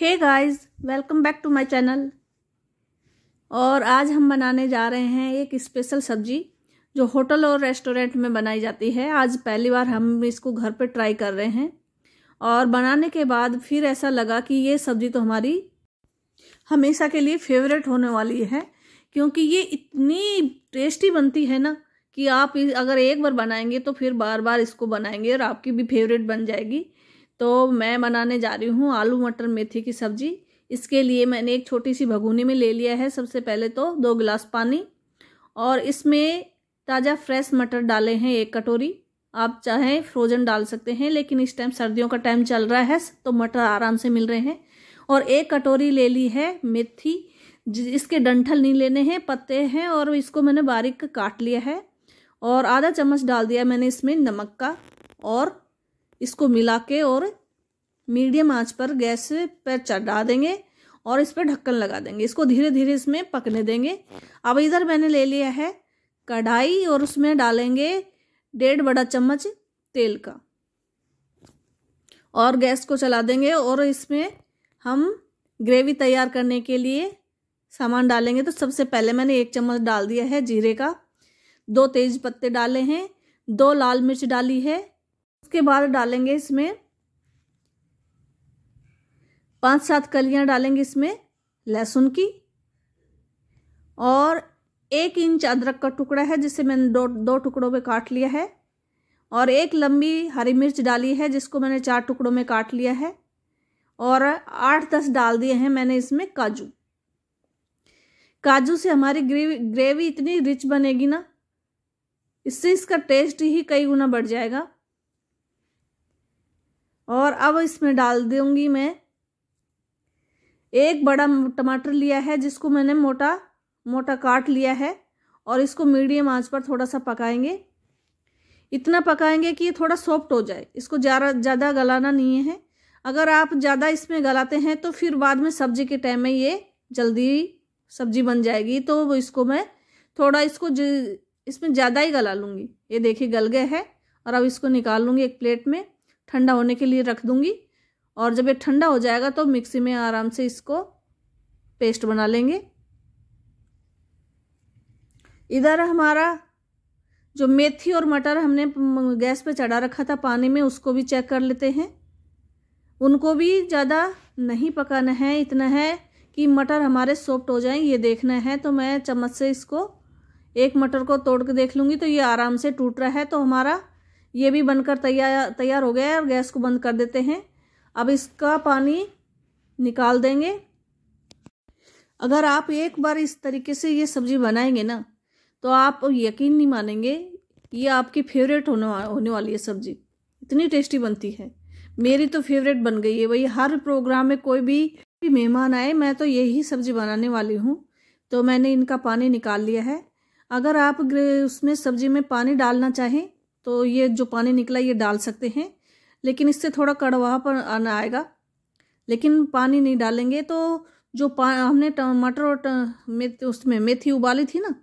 hey guys welcome back to my channel और आज हम बनाने जा रहे हैं एक स्पेशल सब्जी जो होटल और रेस्टोरेंट में बनाई जाती है आज पहली बार हम इसको घर पे ट्राई कर रहे हैं और बनाने के बाद फिर ऐसा लगा कि ये सब्जी तो हमारी हमेशा के लिए फेवरेट होने वाली है क्योंकि ये इतनी टेस्टी बनती है ना कि आप अगर एक बार बनाएंगे तो फिर बार बार इसको बनाएंगे और आपकी भी फेवरेट बन जाएगी तो मैं बनाने जा रही हूँ आलू मटर मेथी की सब्ज़ी इसके लिए मैंने एक छोटी सी भगोनी में ले लिया है सबसे पहले तो दो गिलास पानी और इसमें ताज़ा फ्रेश मटर डाले हैं एक कटोरी आप चाहें फ्रोजन डाल सकते हैं लेकिन इस टाइम सर्दियों का टाइम चल रहा है तो मटर आराम से मिल रहे हैं और एक कटोरी ले ली है मेथी इसके डंठल नहीं लेने हैं पत्ते हैं और इसको मैंने बारीक काट लिया है और आधा चम्मच डाल दिया मैंने इसमें नमक का और इसको मिला के और मीडियम आंच पर गैस पर चढ़ा देंगे और इस पर ढक्कन लगा देंगे इसको धीरे धीरे इसमें पकने देंगे अब इधर मैंने ले लिया है कढ़ाई और उसमें डालेंगे डेढ़ बड़ा चम्मच तेल का और गैस को चला देंगे और इसमें हम ग्रेवी तैयार करने के लिए सामान डालेंगे तो सबसे पहले मैंने एक चम्मच डाल दिया है जीरे का दो तेज पत्ते डाले हैं दो लाल मिर्च डाली है उसके बाद डालेंगे इसमें पांच सात कलियां डालेंगे इसमें लहसुन की और एक इंच अदरक का टुकड़ा है जिसे मैंने दो दो टुकड़ों में काट लिया है और एक लंबी हरी मिर्च डाली है जिसको मैंने चार टुकड़ों में काट लिया है और आठ दस डाल दिए हैं मैंने इसमें काजू काजू से हमारी ग्रेवी ग्रेवी इतनी रिच बनेगी ना इससे इसका टेस्ट ही कई गुना बढ़ जाएगा और अब इसमें डाल दूंगी मैं एक बड़ा टमाटर लिया है जिसको मैंने मोटा मोटा काट लिया है और इसको मीडियम आंच पर थोड़ा सा पकाएंगे इतना पकाएंगे कि ये थोड़ा सॉफ्ट हो जाए इसको ज़्यादा ज़्यादा गलाना नहीं है अगर आप ज़्यादा इसमें गलाते हैं तो फिर बाद में सब्जी के टाइम में ये जल्दी सब्जी बन जाएगी तो इसको मैं थोड़ा इसको इसमें ज़्यादा ही गला लूँगी ये देखिए गल गए है और अब इसको निकाल लूँगी एक प्लेट में ठंडा होने के लिए रख दूँगी और जब ये ठंडा हो जाएगा तो मिक्सी में आराम से इसको पेस्ट बना लेंगे इधर हमारा जो मेथी और मटर हमने गैस पे चढ़ा रखा था पानी में उसको भी चेक कर लेते हैं उनको भी ज़्यादा नहीं पकाना है इतना है कि मटर हमारे सॉफ्ट हो जाएं ये देखना है तो मैं चम्मच से इसको एक मटर को तोड़ के देख लूँगी तो ये आराम से टूट रहा है तो हमारा ये भी बनकर तैयार तैयार हो गया है और गैस को बंद कर देते हैं अब इसका पानी निकाल देंगे अगर आप एक बार इस तरीके से ये सब्ज़ी बनाएंगे ना तो आप यकीन नहीं मानेंगे ये आपकी फेवरेट होने होने वाली है सब्ज़ी इतनी टेस्टी बनती है मेरी तो फेवरेट बन गई है वही हर प्रोग्राम में कोई भी, भी मेहमान आए मैं तो यही सब्ज़ी बनाने वाली हूँ तो मैंने इनका पानी निकाल लिया है अगर आप उसमें सब्ज़ी में पानी डालना चाहें तो ये जो पानी निकला ये डाल सकते हैं लेकिन इससे थोड़ा पर आना आएगा लेकिन पानी नहीं डालेंगे तो जो पा हमने टमाटर और मेथी उसमें मेथी उबाली थी ना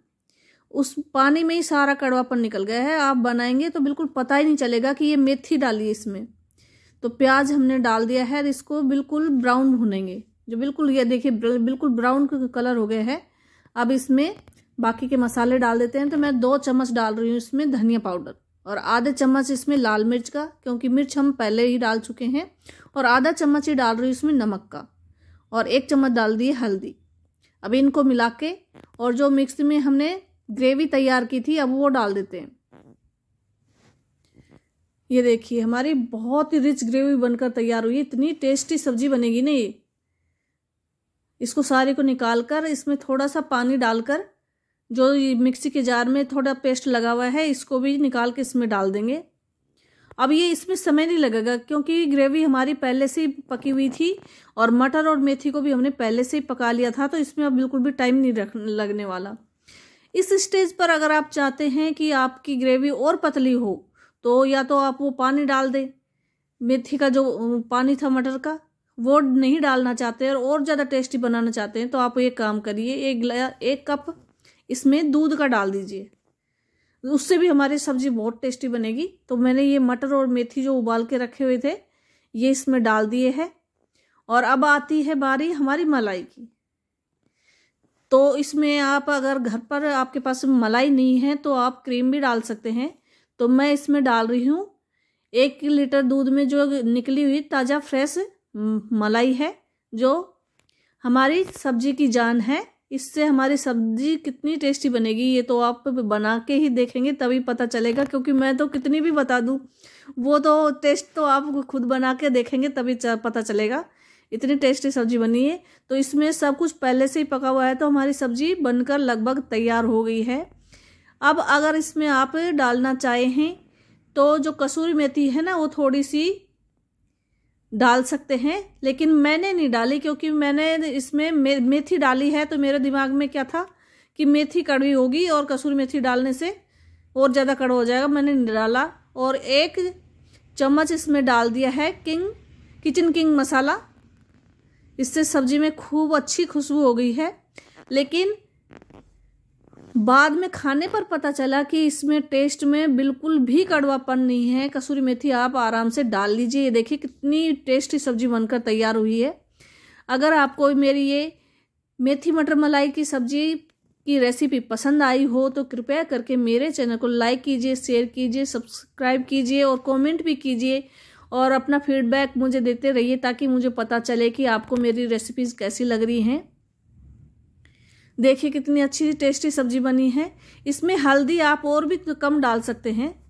उस पानी में ही सारा कड़वापन निकल गया है आप बनाएंगे तो बिल्कुल पता ही नहीं चलेगा कि ये मेथी डाली है इसमें तो प्याज हमने डाल दिया है इसको बिल्कुल ब्राउन भुनेंगे जो बिल्कुल ये देखिए बिल्कुल ब्राउन कलर हो गया है अब इसमें बाकी के मसाले डाल देते हैं तो मैं दो चम्मच डाल रही हूँ इसमें धनिया पाउडर और आधा चम्मच इसमें लाल मिर्च का क्योंकि मिर्च हम पहले ही डाल चुके हैं और आधा चम्मच ही डाल रही हूँ इसमें नमक का और एक चम्मच डाल दिए हल्दी अब इनको मिला के और जो मिक्स में हमने ग्रेवी तैयार की थी अब वो डाल देते हैं ये देखिए हमारी बहुत ही रिच ग्रेवी बनकर तैयार हुई इतनी टेस्टी सब्जी बनेगी ना ये इसको सारे को निकाल कर इसमें थोड़ा सा पानी डालकर जो मिक्सी के जार में थोड़ा पेस्ट लगा हुआ है इसको भी निकाल के इसमें डाल देंगे अब ये इसमें समय नहीं लगेगा क्योंकि ग्रेवी हमारी पहले से ही पकी हुई थी और मटर और मेथी को भी हमने पहले से ही पका लिया था तो इसमें अब बिल्कुल भी टाइम नहीं रख लगने वाला इस स्टेज पर अगर आप चाहते हैं कि आपकी ग्रेवी और पतली हो तो या तो आप वो पानी डाल दें मेथी का जो पानी था मटर का वो नहीं डालना चाहते और ज़्यादा टेस्टी बनाना चाहते हैं तो आप ये काम करिए एक एक कप इसमें दूध का डाल दीजिए उससे भी हमारी सब्जी बहुत टेस्टी बनेगी तो मैंने ये मटर और मेथी जो उबाल के रखे हुए थे ये इसमें डाल दिए हैं और अब आती है बारी हमारी मलाई की तो इसमें आप अगर घर पर आपके पास मलाई नहीं है तो आप क्रीम भी डाल सकते हैं तो मैं इसमें डाल रही हूँ एक लीटर दूध में जो निकली हुई ताज़ा फ्रेश मलाई है जो हमारी सब्जी की जान है इससे हमारी सब्जी कितनी टेस्टी बनेगी ये तो आप बना के ही देखेंगे तभी पता चलेगा क्योंकि मैं तो कितनी भी बता दूँ वो तो टेस्ट तो आप खुद बना के देखेंगे तभी पता चलेगा इतनी टेस्टी सब्जी बनी है तो इसमें सब कुछ पहले से ही पका हुआ है तो हमारी सब्जी बनकर लगभग तैयार हो गई है अब अगर इसमें आप डालना चाहें हैं तो जो कसूरी मेथी है ना वो थोड़ी सी डाल सकते हैं लेकिन मैंने नहीं डाली क्योंकि मैंने इसमें मे, मेथी डाली है तो मेरे दिमाग में क्या था कि मेथी कड़वी होगी और कसूरी मेथी डालने से और ज़्यादा कड़वा हो जाएगा मैंने नहीं डाला और एक चम्मच इसमें डाल दिया है किंग किचन किंग मसाला इससे सब्जी में खूब अच्छी खुशबू हो गई है लेकिन बाद में खाने पर पता चला कि इसमें टेस्ट में बिल्कुल भी कड़वापन नहीं है कसूरी मेथी आप आराम से डाल लीजिए ये देखिए कितनी टेस्टी सब्जी बनकर तैयार हुई है अगर आपको मेरी ये मेथी मटर मलाई की सब्जी की रेसिपी पसंद आई हो तो कृपया करके मेरे चैनल को लाइक कीजिए शेयर कीजिए सब्सक्राइब कीजिए और कॉमेंट भी कीजिए और अपना फीडबैक मुझे देते रहिए ताकि मुझे पता चले कि आपको मेरी रेसिपीज़ कैसी लग रही हैं देखिए कितनी अच्छी टेस्टी सब्जी बनी है इसमें हल्दी आप और भी कम डाल सकते हैं